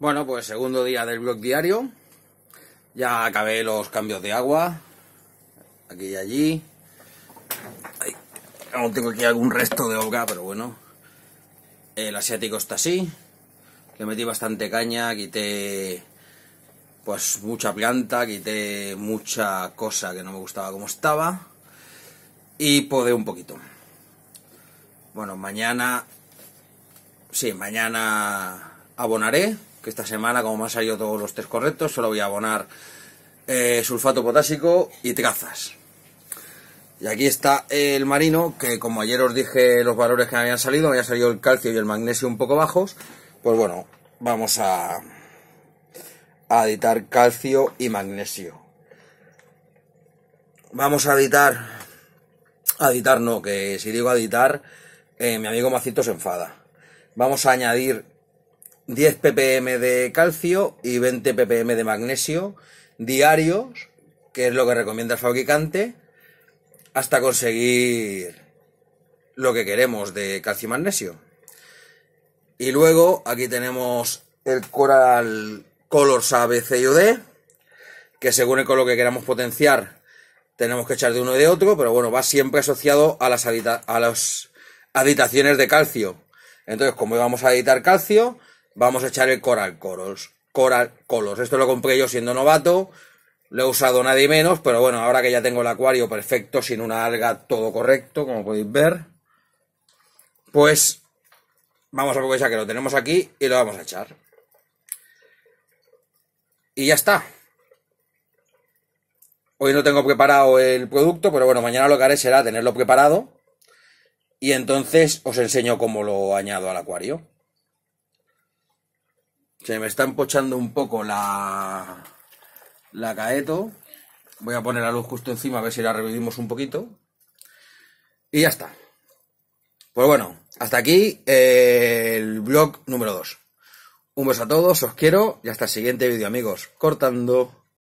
Bueno, pues segundo día del blog diario. Ya acabé los cambios de agua. Aquí y allí. aún tengo aquí algún resto de olga, pero bueno. El asiático está así. Le metí bastante caña, quité pues mucha planta, quité mucha cosa que no me gustaba como estaba. Y podé un poquito. Bueno, mañana... Sí, mañana abonaré que esta semana, como me han salido todos los test correctos, solo voy a abonar eh, sulfato potásico y trazas. Y aquí está el marino, que como ayer os dije los valores que me habían salido, me había salido el calcio y el magnesio un poco bajos, pues bueno, vamos a, a editar calcio y magnesio. Vamos a editar, a editar no, que si digo editar, eh, mi amigo Macito se enfada. Vamos a añadir 10 ppm de calcio y 20 ppm de magnesio diarios, que es lo que recomienda el fabricante, hasta conseguir lo que queremos de calcio y magnesio. Y luego aquí tenemos el Coral color A, y D, que según el color que queramos potenciar, tenemos que echar de uno y de otro, pero bueno, va siempre asociado a las, a aditaciones de calcio. Entonces, como íbamos a editar calcio, vamos a echar el Coral Coros. Coral Colos. Esto lo compré yo siendo novato. Lo he usado nadie menos, pero bueno, ahora que ya tengo el acuario perfecto, sin una alga, todo correcto, como podéis ver. Pues vamos a aprovechar que lo tenemos aquí y lo vamos a echar. Y ya está. Hoy no tengo preparado el producto, pero bueno, mañana lo que haré será tenerlo preparado. Y entonces os enseño cómo lo añado al acuario. Se me está empochando un poco la, la caeto. Voy a poner la luz justo encima a ver si la revivimos un poquito. Y ya está. Pues bueno, hasta aquí eh, el blog número 2. Un beso a todos, os quiero y hasta el siguiente vídeo amigos. Cortando.